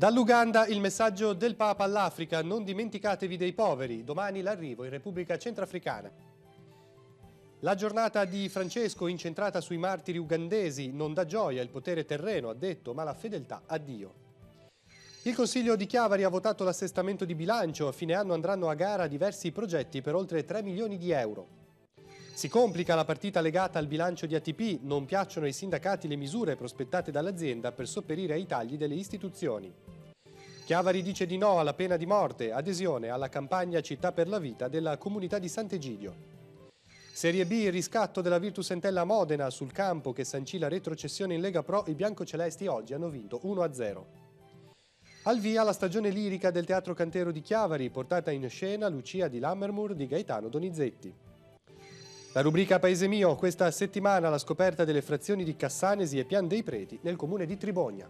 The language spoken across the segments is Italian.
Dall'Uganda il messaggio del Papa all'Africa, non dimenticatevi dei poveri, domani l'arrivo in Repubblica Centrafricana. La giornata di Francesco incentrata sui martiri ugandesi non dà gioia, il potere terreno ha detto, ma la fedeltà a Dio. Il Consiglio di Chiavari ha votato l'assestamento di bilancio, a fine anno andranno a gara diversi progetti per oltre 3 milioni di euro. Si complica la partita legata al bilancio di ATP, non piacciono ai sindacati le misure prospettate dall'azienda per sopperire ai tagli delle istituzioni. Chiavari dice di no alla pena di morte, adesione alla campagna Città per la Vita della comunità di Sant'Egidio. Serie B, riscatto della Virtus Entella Modena sul campo che sancì la retrocessione in Lega Pro, i biancocelesti oggi hanno vinto 1-0. Al via la stagione lirica del Teatro Cantero di Chiavari, portata in scena Lucia di Lammermoor di Gaetano Donizetti. La rubrica Paese mio, questa settimana la scoperta delle frazioni di Cassanesi e Pian dei Preti nel comune di Tribogna.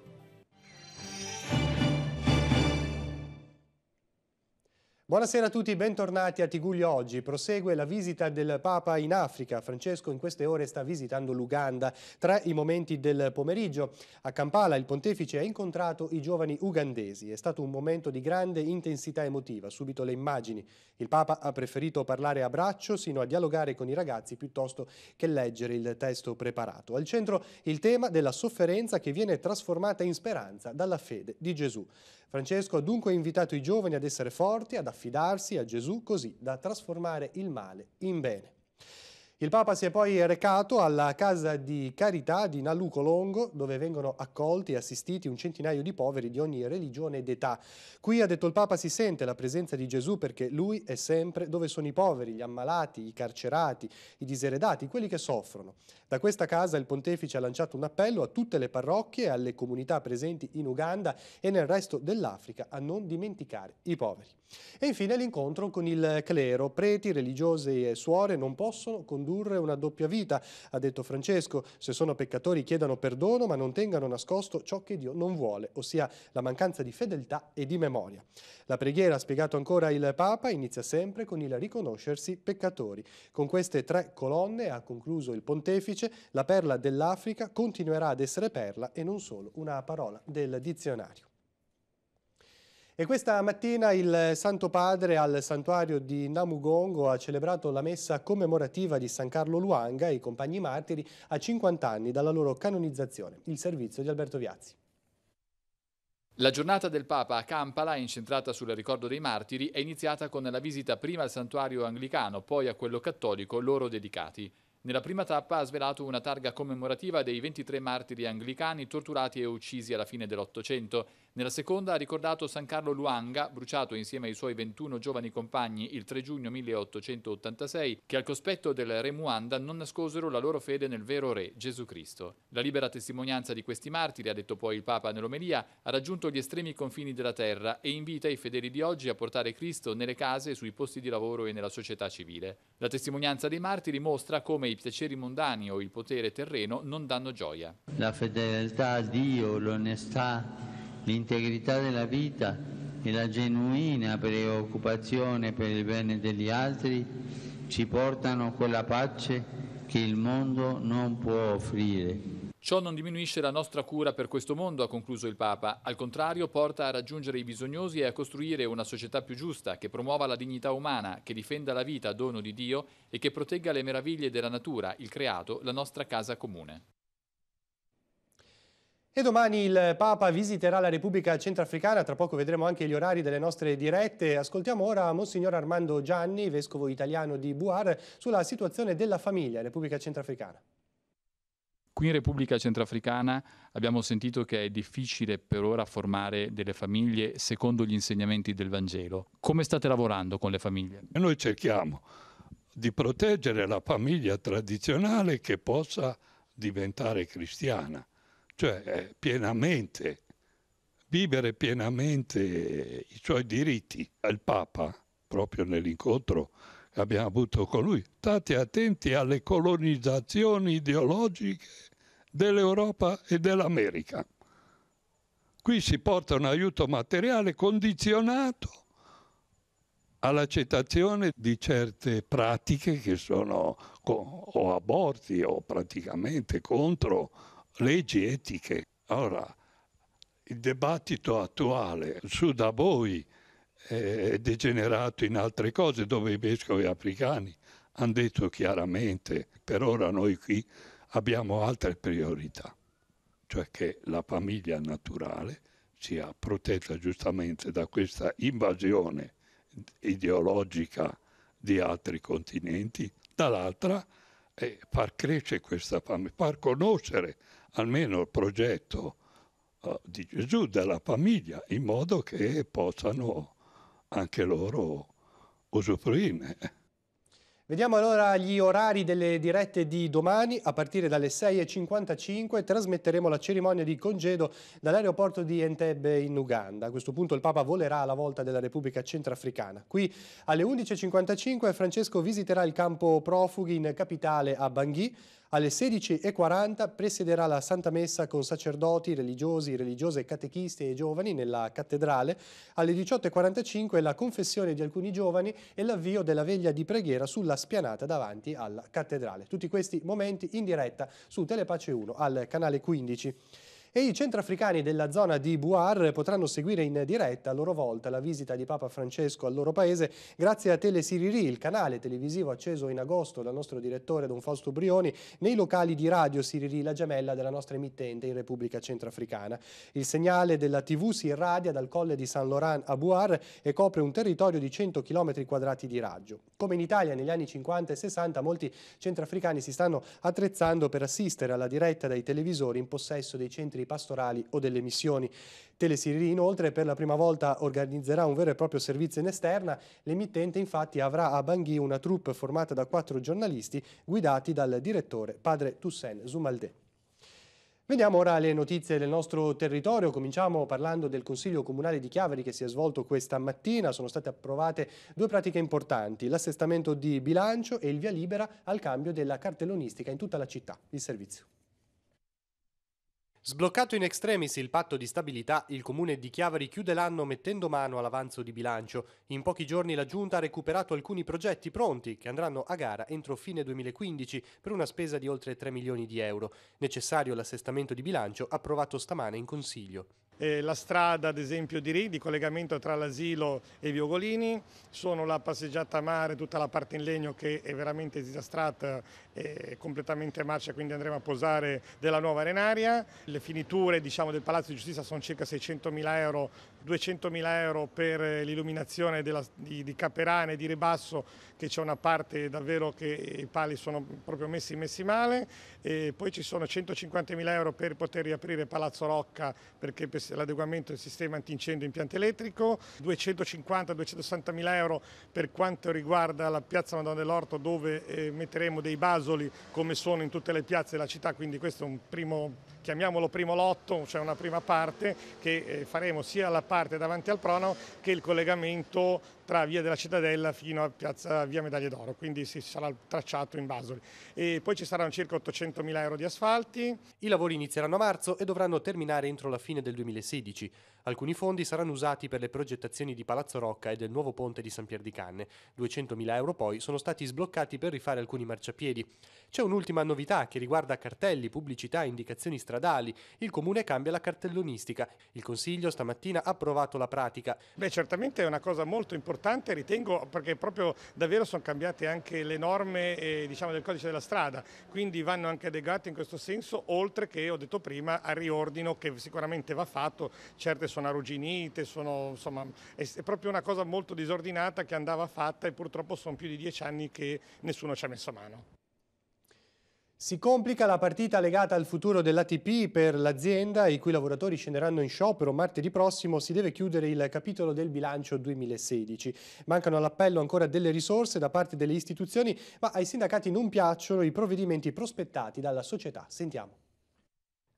Buonasera a tutti, bentornati a Tiguglio Oggi. Prosegue la visita del Papa in Africa. Francesco in queste ore sta visitando l'Uganda. Tra i momenti del pomeriggio a Kampala il pontefice ha incontrato i giovani ugandesi. È stato un momento di grande intensità emotiva, subito le immagini. Il Papa ha preferito parlare a braccio sino a dialogare con i ragazzi piuttosto che leggere il testo preparato. Al centro il tema della sofferenza che viene trasformata in speranza dalla fede di Gesù. Francesco ha dunque invitato i giovani ad essere forti, ad affidarsi a Gesù così da trasformare il male in bene. Il Papa si è poi recato alla Casa di Carità di Naluco Longo, dove vengono accolti e assistiti un centinaio di poveri di ogni religione ed età. Qui, ha detto il Papa, si sente la presenza di Gesù perché lui è sempre dove sono i poveri, gli ammalati, i carcerati, i diseredati, quelli che soffrono. Da questa casa il pontefice ha lanciato un appello a tutte le parrocchie e alle comunità presenti in Uganda e nel resto dell'Africa a non dimenticare i poveri. E infine l'incontro con il clero. Preti, religiosi e suore non possono condurre una doppia vita, ha detto Francesco. Se sono peccatori chiedano perdono ma non tengano nascosto ciò che Dio non vuole, ossia la mancanza di fedeltà e di memoria. La preghiera, ha spiegato ancora il Papa, inizia sempre con il riconoscersi peccatori. Con queste tre colonne, ha concluso il pontefice, la perla dell'Africa continuerà ad essere perla e non solo una parola del dizionario. E questa mattina il Santo Padre al santuario di Namugongo ha celebrato la messa commemorativa di San Carlo Luanga e i compagni martiri a 50 anni dalla loro canonizzazione. Il servizio di Alberto Viazzi. La giornata del Papa a Kampala, incentrata sul ricordo dei martiri, è iniziata con la visita prima al santuario anglicano, poi a quello cattolico, loro dedicati. Nella prima tappa ha svelato una targa commemorativa dei 23 martiri anglicani torturati e uccisi alla fine dell'Ottocento, nella seconda ha ricordato San Carlo Luanga, bruciato insieme ai suoi 21 giovani compagni il 3 giugno 1886, che al cospetto del re Muanda non nascosero la loro fede nel vero re, Gesù Cristo. La libera testimonianza di questi martiri, ha detto poi il Papa nell'omelia, ha raggiunto gli estremi confini della terra e invita i fedeli di oggi a portare Cristo nelle case, sui posti di lavoro e nella società civile. La testimonianza dei martiri mostra come i piaceri mondani o il potere terreno non danno gioia. La fedeltà a Dio, l'onestà l'integrità della vita e la genuina preoccupazione per il bene degli altri ci portano quella pace che il mondo non può offrire. Ciò non diminuisce la nostra cura per questo mondo, ha concluso il Papa, al contrario porta a raggiungere i bisognosi e a costruire una società più giusta, che promuova la dignità umana, che difenda la vita, dono di Dio, e che protegga le meraviglie della natura, il creato, la nostra casa comune. E domani il Papa visiterà la Repubblica Centrafricana, tra poco vedremo anche gli orari delle nostre dirette. Ascoltiamo ora Monsignor Armando Gianni, vescovo italiano di Buar, sulla situazione della famiglia in Repubblica Centrafricana. Qui in Repubblica Centrafricana abbiamo sentito che è difficile per ora formare delle famiglie secondo gli insegnamenti del Vangelo. Come state lavorando con le famiglie? Noi cerchiamo di proteggere la famiglia tradizionale che possa diventare cristiana cioè eh, pienamente, vivere pienamente i suoi diritti. Il Papa, proprio nell'incontro che abbiamo avuto con lui, state attenti alle colonizzazioni ideologiche dell'Europa e dell'America. Qui si porta un aiuto materiale condizionato all'accettazione di certe pratiche che sono o aborti o praticamente contro leggi etiche. Ora, il dibattito attuale su da voi è degenerato in altre cose dove i vescovi africani hanno detto chiaramente per ora noi qui abbiamo altre priorità, cioè che la famiglia naturale sia protetta giustamente da questa invasione ideologica di altri continenti, dall'altra far crescere questa famiglia, far conoscere almeno il progetto eh, di Gesù, della famiglia, in modo che possano anche loro usufruirne. Vediamo allora gli orari delle dirette di domani. A partire dalle 6.55 trasmetteremo la cerimonia di congedo dall'aeroporto di Entebbe in Uganda. A questo punto il Papa volerà alla volta della Repubblica Centrafricana. Qui alle 11.55 Francesco visiterà il campo profughi in capitale a Bangui. Alle 16.40 presiederà la Santa Messa con sacerdoti, religiosi, religiose, catechisti e giovani nella cattedrale. Alle 18.45 la confessione di alcuni giovani e l'avvio della veglia di preghiera sulla spianata davanti alla cattedrale. Tutti questi momenti in diretta su Telepace 1 al canale 15. E i centrafricani della zona di Buar potranno seguire in diretta a loro volta la visita di Papa Francesco al loro paese grazie a Telesiriri, il canale televisivo acceso in agosto dal nostro direttore Don Fausto Brioni nei locali di Radio Siriri, la gemella della nostra emittente in Repubblica Centrafricana. Il segnale della TV si irradia dal colle di San Laurent a Buar e copre un territorio di 100 km quadrati di raggio. Come in Italia negli anni 50 e 60 molti centrafricani si stanno attrezzando per assistere alla diretta dai televisori in possesso dei centri centri pastorali o delle missioni. Telesiriri inoltre per la prima volta organizzerà un vero e proprio servizio in esterna, l'emittente infatti avrà a Bangui una troupe formata da quattro giornalisti guidati dal direttore padre Toussaint Zumaldé. Vediamo ora le notizie del nostro territorio, cominciamo parlando del Consiglio Comunale di Chiaveri che si è svolto questa mattina, sono state approvate due pratiche importanti, l'assestamento di bilancio e il via libera al cambio della cartellonistica in tutta la città. Il servizio. Sbloccato in extremis il patto di stabilità, il comune di Chiavari chiude l'anno mettendo mano all'avanzo di bilancio. In pochi giorni la giunta ha recuperato alcuni progetti pronti che andranno a gara entro fine 2015 per una spesa di oltre 3 milioni di euro. Necessario l'assestamento di bilancio approvato stamane in consiglio eh, la strada ad esempio di Ridi, collegamento tra l'asilo e i Viogolini, sono la passeggiata a mare, tutta la parte in legno che è veramente disastrata e completamente marcia, quindi andremo a posare della nuova arenaria. Le finiture diciamo, del Palazzo di Giustizia sono circa 600 mila euro 200.000 euro per eh, l'illuminazione di, di Caperane, di Ribasso, che c'è una parte davvero che i pali sono proprio messi, messi male, e poi ci sono 150.000 euro per poter riaprire Palazzo Rocca perché per l'adeguamento del sistema antincendio impianto elettrico, 250-260.000 euro per quanto riguarda la piazza Madonna dell'Orto dove eh, metteremo dei basoli come sono in tutte le piazze della città, quindi questo è un primo chiamiamolo primo lotto, cioè una prima parte che eh, faremo sia la parte davanti al prono che il collegamento tra via della Cittadella fino a piazza via Medaglie d'Oro, quindi si sarà tracciato in Basoli. E poi ci saranno circa 800.000 euro di asfalti. I lavori inizieranno a marzo e dovranno terminare entro la fine del 2016. Alcuni fondi saranno usati per le progettazioni di Palazzo Rocca e del nuovo ponte di San Pier di Canne. 200.000 euro poi sono stati sbloccati per rifare alcuni marciapiedi. C'è un'ultima novità che riguarda cartelli, pubblicità e indicazioni stradali. Il comune cambia la cartellonistica. Il consiglio stamattina ha approvato la pratica. Beh, certamente è una cosa molto importante importante ritengo perché proprio davvero sono cambiate anche le norme eh, diciamo, del codice della strada, quindi vanno anche adeguate in questo senso, oltre che, ho detto prima, al riordino che sicuramente va fatto, certe sono arrugginite, sono, insomma, è, è proprio una cosa molto disordinata che andava fatta e purtroppo sono più di dieci anni che nessuno ci ha messo mano. Si complica la partita legata al futuro dell'ATP per l'azienda, i cui lavoratori scenderanno in sciopero martedì prossimo, si deve chiudere il capitolo del bilancio 2016. Mancano all'appello ancora delle risorse da parte delle istituzioni, ma ai sindacati non piacciono i provvedimenti prospettati dalla società. Sentiamo.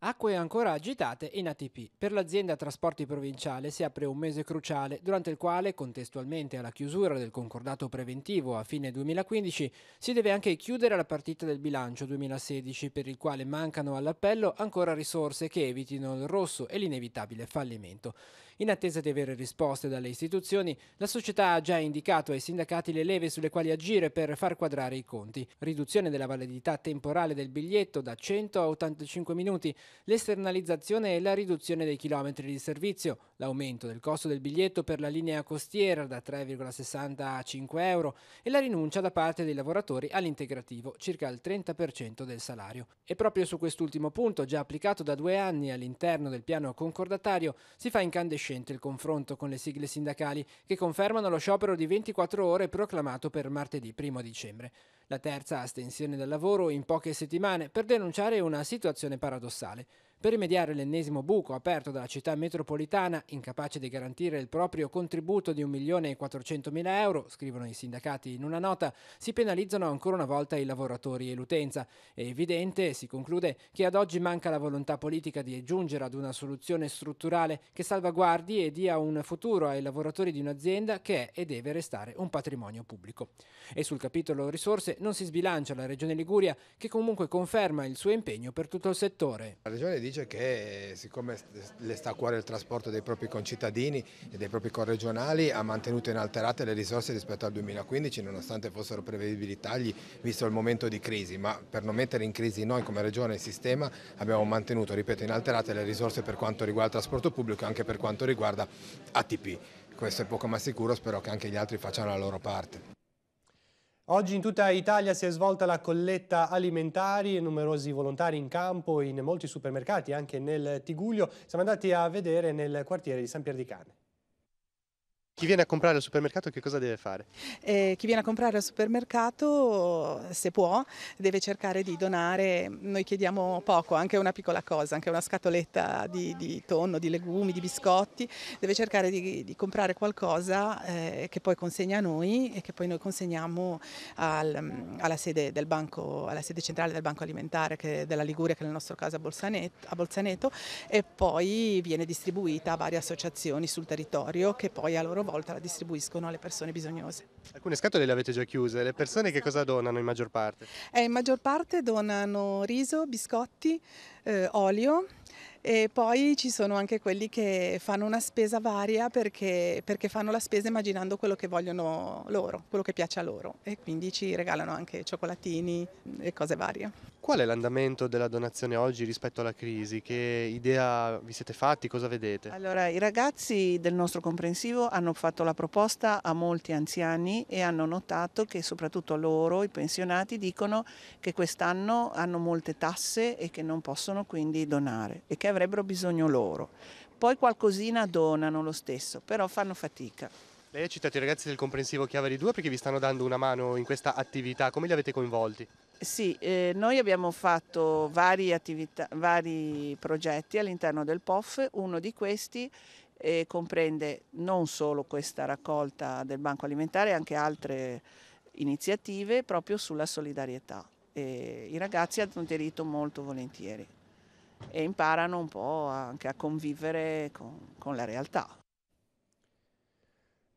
Acque ancora agitate in ATP. Per l'azienda Trasporti Provinciale si apre un mese cruciale, durante il quale, contestualmente alla chiusura del concordato preventivo a fine 2015, si deve anche chiudere la partita del bilancio 2016, per il quale mancano all'appello ancora risorse che evitino il rosso e l'inevitabile fallimento. In attesa di avere risposte dalle istituzioni, la società ha già indicato ai sindacati le leve sulle quali agire per far quadrare i conti. Riduzione della validità temporale del biglietto da 100 a 85 minuti, l'esternalizzazione e la riduzione dei chilometri di servizio, l'aumento del costo del biglietto per la linea costiera da 3,60 a 5 euro e la rinuncia da parte dei lavoratori all'integrativo, circa il 30% del salario. E proprio su quest'ultimo punto, già applicato da due anni all'interno del piano concordatario, si fa incandescente insufficiente il confronto con le sigle sindacali che confermano lo sciopero di 24 ore proclamato per martedì 1 dicembre. La terza astensione dal lavoro in poche settimane per denunciare una situazione paradossale. Per rimediare l'ennesimo buco aperto dalla città metropolitana, incapace di garantire il proprio contributo di 1.400.000 euro, scrivono i sindacati in una nota, si penalizzano ancora una volta i lavoratori e l'utenza. È evidente, si conclude, che ad oggi manca la volontà politica di giungere ad una soluzione strutturale che salvaguardi e dia un futuro ai lavoratori di un'azienda che è e deve restare un patrimonio pubblico. E sul capitolo risorse non si sbilancia la Regione Liguria che comunque conferma il suo impegno per tutto il settore. La Regione dice Parigi che eh, siccome le sta a cuore il trasporto dei propri concittadini e dei propri corregionali ha mantenuto inalterate le risorse rispetto al 2015 nonostante fossero prevedibili tagli visto il momento di crisi, ma per non mettere in crisi noi come regione e sistema abbiamo mantenuto, ripeto, inalterate le risorse per quanto riguarda il trasporto pubblico e anche per quanto riguarda ATP. Questo è poco ma sicuro, spero che anche gli altri facciano la loro parte. Oggi in tutta Italia si è svolta la colletta alimentari, e numerosi volontari in campo in molti supermercati, anche nel Tiguglio. Siamo andati a vedere nel quartiere di San Pier di Cane. Chi viene a comprare al supermercato che cosa deve fare? Eh, chi viene a comprare al supermercato, se può, deve cercare di donare, noi chiediamo poco, anche una piccola cosa, anche una scatoletta di, di tonno, di legumi, di biscotti, deve cercare di, di comprare qualcosa eh, che poi consegna a noi e che poi noi consegniamo al, alla, sede del banco, alla sede centrale del Banco Alimentare che, della Liguria, che nel nostro caso è Bolzanet, a Bolzaneto, e poi viene distribuita a varie associazioni sul territorio che poi a loro loro volta la distribuiscono alle persone bisognose. Alcune scatole le avete già chiuse, le persone che cosa donano in maggior parte? Eh, in maggior parte donano riso, biscotti, eh, olio e poi ci sono anche quelli che fanno una spesa varia perché, perché, fanno la spesa immaginando quello che vogliono loro, quello che piace a loro e quindi ci regalano anche cioccolatini e cose varie. Qual è l'andamento della donazione oggi rispetto alla crisi? Che idea vi siete fatti? Cosa vedete? Allora, i ragazzi del nostro comprensivo hanno fatto la proposta a molti anziani e hanno notato che soprattutto loro, i pensionati, dicono che quest'anno hanno molte tasse e che non possono quindi donare e che avrebbero bisogno loro. Poi qualcosina donano lo stesso, però fanno fatica. Lei ha citato i ragazzi del comprensivo Chiave di 2 perché vi stanno dando una mano in questa attività, come li avete coinvolti? Sì, eh, noi abbiamo fatto vari, attività, vari progetti all'interno del POF, uno di questi eh, comprende non solo questa raccolta del Banco Alimentare, anche altre iniziative proprio sulla solidarietà. E I ragazzi hanno aderito molto volentieri e imparano un po' anche a convivere con, con la realtà.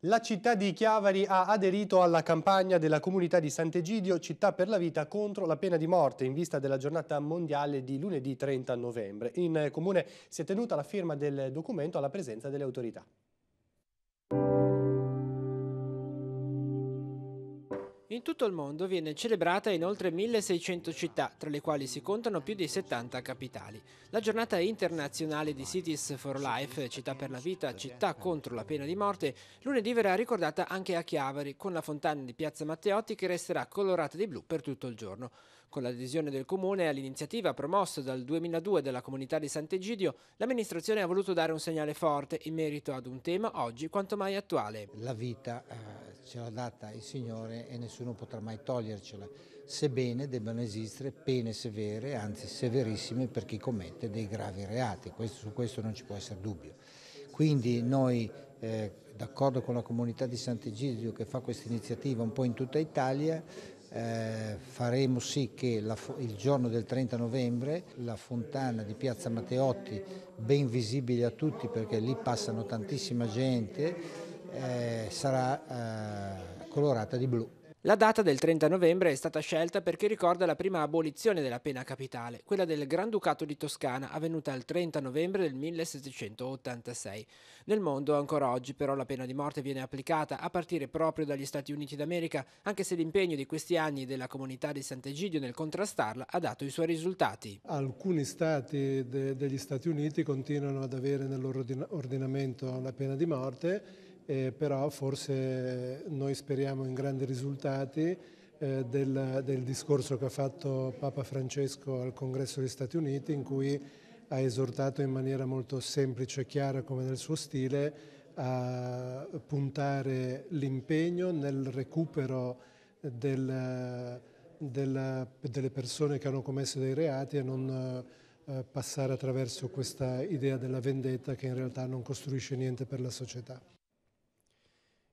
La città di Chiavari ha aderito alla campagna della comunità di Sant'Egidio, città per la vita contro la pena di morte, in vista della giornata mondiale di lunedì 30 novembre. In eh, comune si è tenuta la firma del documento alla presenza delle autorità. In tutto il mondo viene celebrata in oltre 1600 città, tra le quali si contano più di 70 capitali. La giornata internazionale di Cities for Life, città per la vita, città contro la pena di morte, lunedì verrà ricordata anche a Chiavari, con la fontana di Piazza Matteotti che resterà colorata di blu per tutto il giorno. Con l'adesione del Comune all'iniziativa promossa dal 2002 dalla Comunità di Sant'Egidio, l'amministrazione ha voluto dare un segnale forte in merito ad un tema oggi quanto mai attuale. La vita eh, ce l'ha data il Signore e nessuno potrà mai togliercela, sebbene debbano esistere pene severe, anzi severissime per chi commette dei gravi reati, questo, su questo non ci può essere dubbio. Quindi noi, eh, d'accordo con la Comunità di Sant'Egidio che fa questa iniziativa un po' in tutta Italia, eh, faremo sì che la, il giorno del 30 novembre la fontana di Piazza Matteotti, ben visibile a tutti perché lì passano tantissima gente, eh, sarà eh, colorata di blu. La data del 30 novembre è stata scelta perché ricorda la prima abolizione della pena capitale, quella del Granducato di Toscana, avvenuta il 30 novembre del 1786. Nel mondo ancora oggi però la pena di morte viene applicata a partire proprio dagli Stati Uniti d'America, anche se l'impegno di questi anni della comunità di Sant'Egidio nel contrastarla ha dato i suoi risultati. Alcuni stati de degli Stati Uniti continuano ad avere nell'ordinamento ordin la pena di morte eh, però forse noi speriamo in grandi risultati eh, del, del, discorso che ha fatto Papa Francesco al Congresso degli Stati Uniti in cui ha esortato in maniera molto semplice e chiara come nel suo stile a puntare l'impegno nel recupero del, del, delle persone che hanno commesso dei reati e non eh, passare attraverso questa idea della vendetta che in realtà non costruisce niente per la società.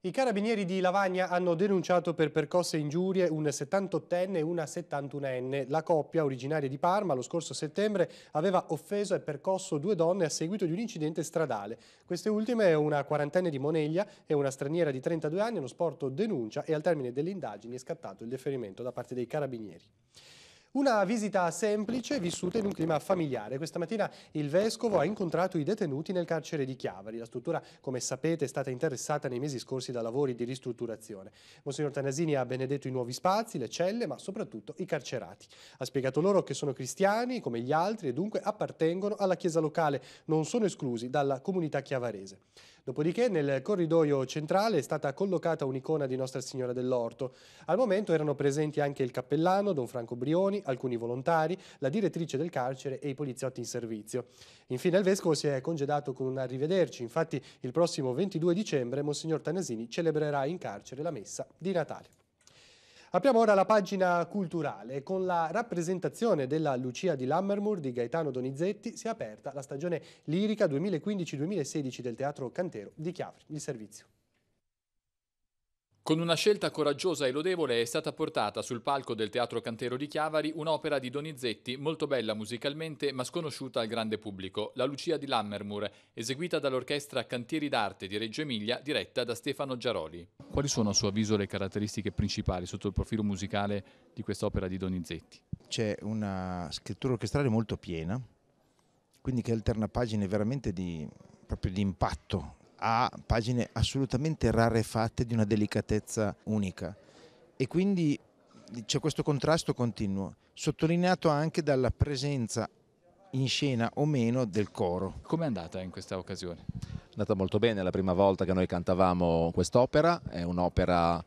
I carabinieri di Lavagna hanno denunciato per percosse e ingiurie un 78enne e una 71enne. La coppia, originaria di Parma, lo scorso settembre aveva offeso e percosso due donne a seguito di un incidente stradale. Queste ultime, una quarantenne di Moneglia e una straniera di 32 anni, hanno sporto denuncia e al termine delle indagini è scattato il deferimento da parte dei carabinieri. Una visita semplice vissuta in un clima familiare. Questa mattina il Vescovo ha incontrato i detenuti nel carcere di Chiavari. La struttura, come sapete, è stata interessata nei mesi scorsi da lavori di ristrutturazione. Monsignor Tanasini ha benedetto i nuovi spazi, le celle, ma soprattutto i carcerati. Ha spiegato loro che sono cristiani, come gli altri, e dunque appartengono alla chiesa locale, non sono esclusi dalla comunità chiavarese. Dopodiché nel corridoio centrale è stata collocata un'icona di Nostra Signora dell'Orto. Al momento erano presenti anche il cappellano, Don Franco Brioni, alcuni volontari, la direttrice del carcere e i poliziotti in servizio. Infine il Vescovo si è congedato con un arrivederci, infatti il prossimo 22 dicembre Monsignor Tanesini celebrerà in carcere la messa di Natale. Apriamo ora la pagina culturale. Con la rappresentazione della Lucia di Lammermoor di Gaetano Donizetti si è aperta la stagione lirica 2015-2016 del Teatro Cantero di Chiavri. Il servizio. Con una scelta coraggiosa e lodevole è stata portata sul palco del Teatro Cantero di Chiavari un'opera di Donizetti molto bella musicalmente ma sconosciuta al grande pubblico, La Lucia di Lammermoor, eseguita dall'orchestra Cantieri d'Arte di Reggio Emilia diretta da Stefano Giaroli. Quali sono a suo avviso le caratteristiche principali sotto il profilo musicale di quest'opera di Donizetti? C'è una scrittura orchestrale molto piena, quindi che alterna pagine veramente di, proprio di impatto ha pagine assolutamente rarefatte di una delicatezza unica e quindi c'è questo contrasto continuo, sottolineato anche dalla presenza in scena o meno del coro. Come è andata in questa occasione? È andata molto bene, è la prima volta che noi cantavamo quest'opera, è un'opera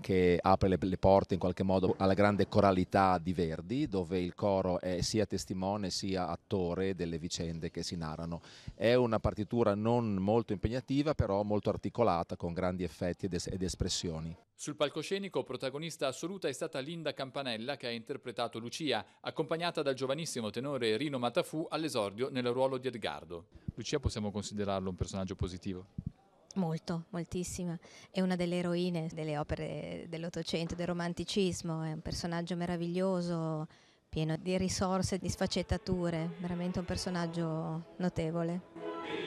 che apre le, le, porte in qualche modo alla grande coralità di Verdi, dove il coro è sia testimone sia attore delle vicende che si narrano. È una partitura non molto impegnativa, però molto articolata, con grandi effetti ed, es ed espressioni. Sul palcoscenico protagonista assoluta è stata Linda Campanella che ha interpretato Lucia, accompagnata dal giovanissimo tenore Rino Matafu all'esordio nel ruolo di Edgardo. Lucia possiamo considerarlo un personaggio positivo? Molto, moltissima. È una delle eroine delle opere dell'Ottocento, del romanticismo, è un personaggio meraviglioso, pieno di risorse, di sfaccettature, veramente un personaggio notevole.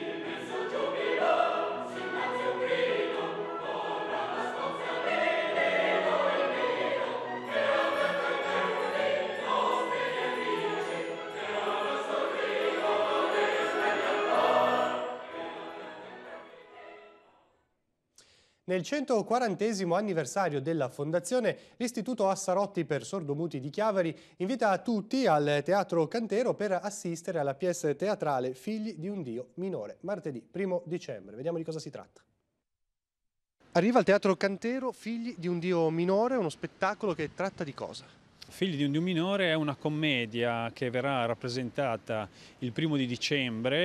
Nel 140 anniversario della fondazione, l'Istituto Assarotti per Sordomuti di Chiavari invita tutti al Teatro Cantero per assistere alla pièce teatrale Figli di un Dio minore, martedì 1 dicembre. Vediamo di cosa si tratta. Arriva al Teatro Cantero Figli di un Dio minore, uno spettacolo che tratta di cosa? Figli di un Dio minore è una commedia che verrà rappresentata il primo di dicembre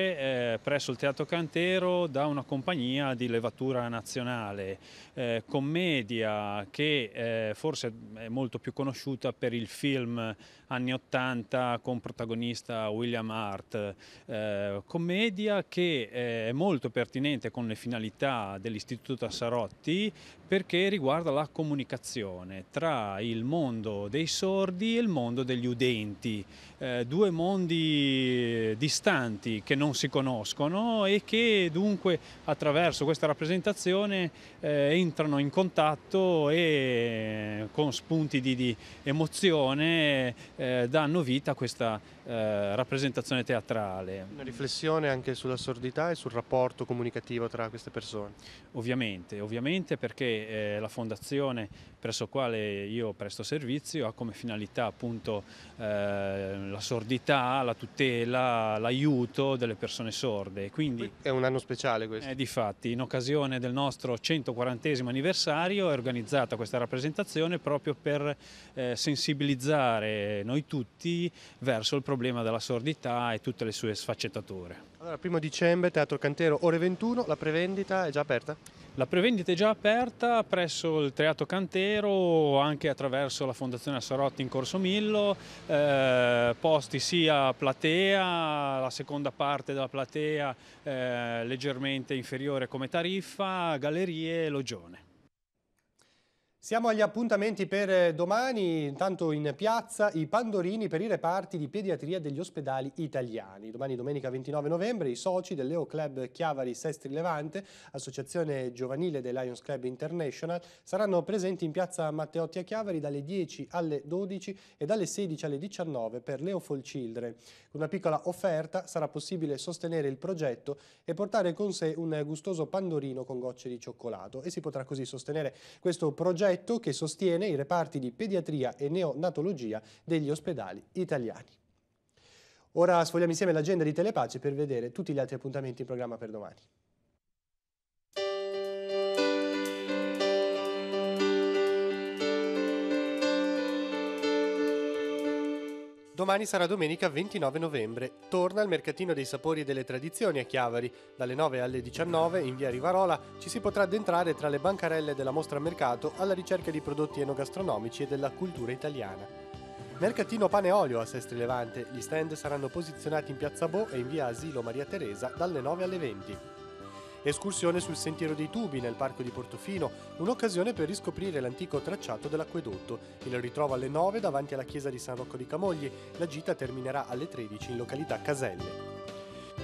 eh, presso il Teatro Cantero da una compagnia di levatura nazionale, eh, commedia che eh, forse è molto più conosciuta per il film anni 80 con protagonista William Hart, eh, commedia che eh, è molto pertinente con le finalità dell'Istituto Assarotti perché riguarda la comunicazione tra il mondo dei sogni sordi e il mondo degli udenti, eh, due mondi distanti che non si conoscono e che dunque attraverso questa rappresentazione eh, entrano in contatto e con spunti di, di emozione eh, danno vita a questa eh, rappresentazione teatrale. Una riflessione anche sulla sordità e sul rapporto comunicativo tra queste persone? Ovviamente, ovviamente perché eh, la fondazione presso quale io presto servizio ha come finalità appunto eh, la sordità, la tutela, l'aiuto delle persone sorde. Quindi, è un anno speciale questo? Eh, fatti, in occasione del nostro 100 40 anniversario è organizzata questa rappresentazione proprio per eh, sensibilizzare noi tutti verso il problema della sordità e tutte le sue sfaccettature. Allora, primo dicembre, Teatro Cantero, ore 21, la prevendita è già aperta? La prevendita è già aperta presso il Teatro Cantero, anche attraverso la Fondazione Assarotti in Corso Millo, eh, posti sia platea, la seconda parte della platea eh, leggermente inferiore come tariffa, gallerie e logione. Siamo agli appuntamenti per eh, domani, intanto in piazza i pandorini per i reparti di pediatria degli ospedali italiani. Domani domenica 29 novembre i soci del Leo Club Chiavari Sestri Levante, associazione giovanile del Lions Club International, saranno presenti in piazza Matteotti a Chiavari dalle 10 alle 12 e dalle 16 alle 19 per Leo for Children. Con una piccola offerta sarà possibile sostenere il progetto e portare con sé un gustoso pandorino con gocce di cioccolato e si potrà così sostenere questo progetto progetto che sostiene i reparti di pediatria e neonatologia degli ospedali italiani. Ora sfogliamo insieme l'agenda di Telepace per vedere tutti gli altri appuntamenti in programma per domani. Domani sarà domenica 29 novembre. Torna il mercatino dei sapori e delle tradizioni a Chiavari. Dalle 9 alle 19 in via Rivarola ci si potrà addentrare tra le bancarelle della mostra mercato alla ricerca di prodotti enogastronomici e della cultura italiana. Mercatino pane e olio a Sestri Levante. Gli stand saranno posizionati in piazza Bo e in via Asilo Maria Teresa dalle 9 alle 20. Escursione sul Sentiero dei Tubi nel Parco di Portofino, un'occasione per riscoprire l'antico tracciato dell'acquedotto. Il ritrovo alle 9 davanti alla chiesa di San Rocco di Camogli. La gita terminerà alle 13 in località Caselle.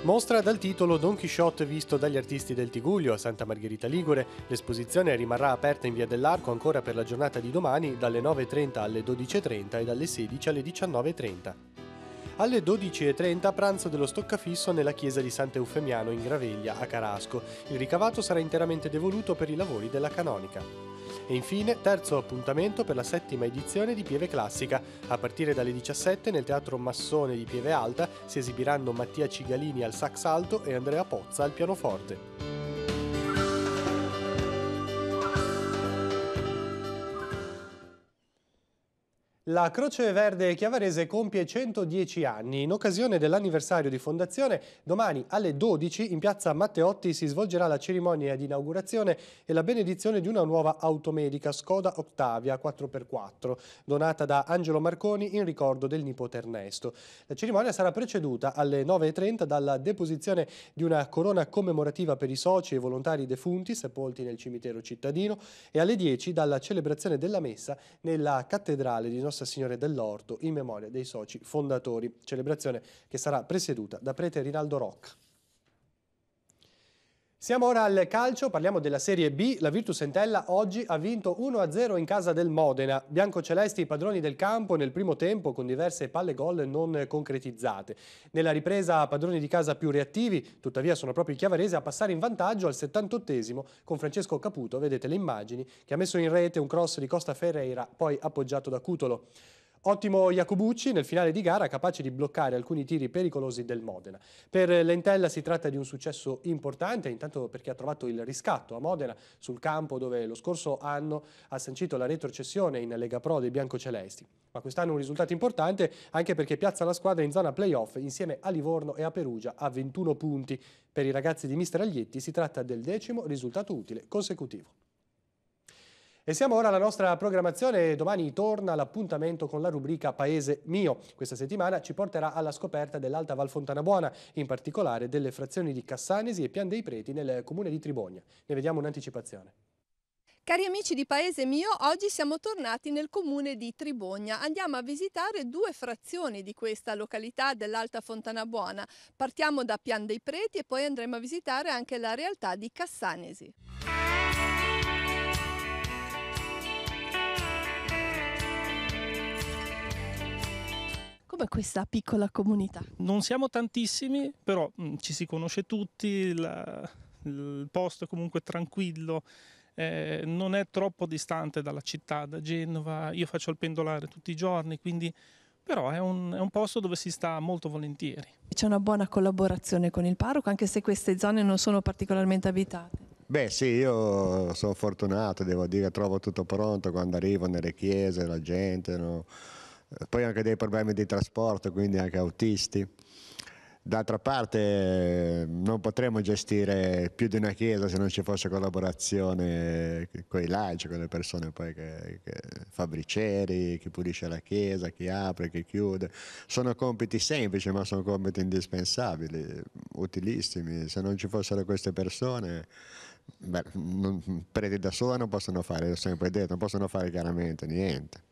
Mostra dal titolo Don Quixote visto dagli artisti del Tiguglio a Santa Margherita Ligure. L'esposizione rimarrà aperta in via dell'Arco ancora per la giornata di domani dalle 9.30 alle 12.30 e dalle 16 alle 19.30 alle 12.30 pranzo dello stoccafisso nella chiesa di Sant'Eufemiano in Graveglia, a Carasco. Il ricavato sarà interamente devoluto per i lavori della canonica. E infine, terzo appuntamento per la settima edizione di Pieve Classica. A partire dalle 17 nel Teatro Massone di Pieve Alta si esibiranno Mattia Cigalini al sax alto e Andrea Pozza al pianoforte. La Croce Verde Chiavarese compie 110 anni. In occasione dell'anniversario di fondazione, domani alle 12 in piazza Matteotti si svolgerà la cerimonia di inaugurazione e la benedizione di una nuova automedica Skoda Octavia 4x4, donata da Angelo Marconi in ricordo del nipote Ernesto. La cerimonia sarà preceduta alle 9.30 dalla deposizione di una corona commemorativa per i soci e volontari defunti sepolti nel cimitero cittadino e alle 10 dalla celebrazione della messa nella cattedrale di Nostra Rossa Signore dell'Orto in memoria dei soci fondatori, celebrazione che sarà presieduta da prete Rinaldo Rocca. Siamo ora al calcio, parliamo della Serie B. La Virtus Entella oggi ha vinto 1-0 in casa del Modena. Biancocelesti padroni del campo nel primo tempo con diverse palle gol non concretizzate. Nella ripresa padroni di casa più reattivi, tuttavia sono proprio i chiavaresi a passare in vantaggio al 78 esimo con Francesco Caputo, vedete le immagini, che ha messo in rete un cross di Costa Ferreira poi appoggiato da Cutolo. Ottimo Jacobucci nel finale di gara capace di bloccare alcuni tiri pericolosi del Modena. Per l'Entella si tratta di un successo importante, intanto perché ha trovato il riscatto a Modena sul campo dove lo scorso anno ha sancito la retrocessione in Lega Pro dei biancocelesti. Ma quest'anno un risultato importante anche perché piazza la squadra in zona playoff insieme a Livorno e a Perugia a 21 punti. Per i ragazzi di Mister Aglietti si tratta del decimo risultato utile consecutivo. E siamo ora alla nostra programmazione. Domani torna l'appuntamento con la rubrica Paese mio. Questa settimana ci porterà alla scoperta dell'Alta Val Fontanabuona, in particolare delle frazioni di Cassanesi e Pian dei Preti nel comune di Tribogna. Ne vediamo un'anticipazione. Cari amici di Paese Mio, oggi siamo tornati nel comune di Tribogna. Andiamo a visitare due frazioni di questa località dell'Alta Fontanabuona. Partiamo da Pian dei Preti e poi andremo a visitare anche la realtà di Cassanesi. Com'è questa piccola comunità? Non siamo tantissimi, però mh, mm, ci si conosce tutti, la, il posto è comunque tranquillo, eh, non è troppo distante dalla città, da Genova, io faccio il pendolare tutti i giorni, quindi però è un, è un, posto dove si sta molto volentieri. C'è una buona collaborazione con il parroco, anche se queste zone non sono particolarmente abitate. Beh sì, io sono fortunato, devo dire, trovo tutto pronto quando arrivo nelle chiese, la gente... No? poi anche dei problemi di trasporto, quindi anche autisti. D'altra parte non potremmo gestire più di una chiesa se non ci fosse collaborazione con i laici, con le persone poi che, che fabbricieri, chi pulisce la chiesa, chi apre, chi chiude. Sono compiti semplici ma sono compiti indispensabili, utilissimi. Se non ci fossero queste persone, beh, non, preti da sola non possono fare, l'ho sempre detto, non possono fare chiaramente niente.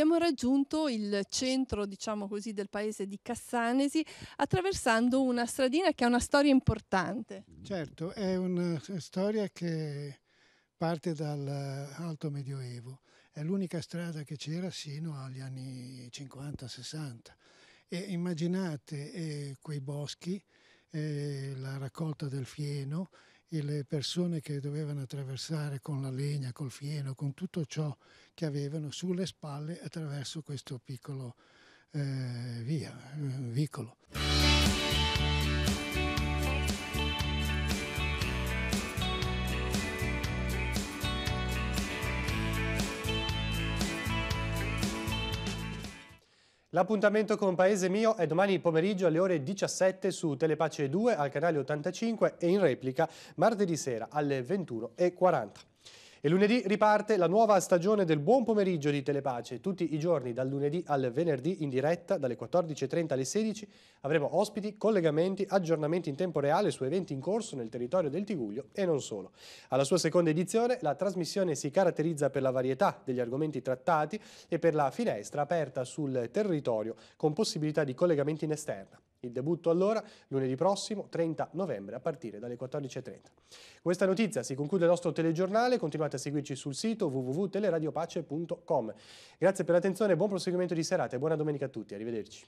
abbiamo raggiunto il centro, diciamo così, del paese di Cassanesi attraversando una stradina che ha una storia importante. Certo, è una eh, storia che parte dall'alto eh, medioevo, è l'unica strada che c'era sino agli anni 50-60 e immaginate eh, quei boschi, eh, la raccolta del fieno, e le persone che dovevano attraversare con la legna, col fieno, con tutto ciò che avevano sulle spalle attraverso questo piccolo eh, via, eh, vicolo. L'appuntamento con Paese Mio è domani pomeriggio alle ore 17 su Telepace 2 al canale 85 e in replica martedì sera alle 21.40. E lunedì riparte la nuova stagione del Buon Pomeriggio di Telepace. Tutti i giorni, dal lunedì al venerdì, in diretta, dalle 14.30 alle 16, avremo ospiti, collegamenti, aggiornamenti in tempo reale su eventi in corso nel territorio del Tiguglio e non solo. Alla sua seconda edizione, la trasmissione si caratterizza per la varietà degli argomenti trattati e per la finestra aperta sul territorio, con possibilità di collegamenti in esterna. Il debutto allora lunedì prossimo 30 novembre a partire dalle 14.30. Questa notizia si conclude il nostro telegiornale, continuate a seguirci sul sito www.teleradiopace.com. Grazie per l'attenzione, buon proseguimento di serata e buona domenica a tutti, arrivederci.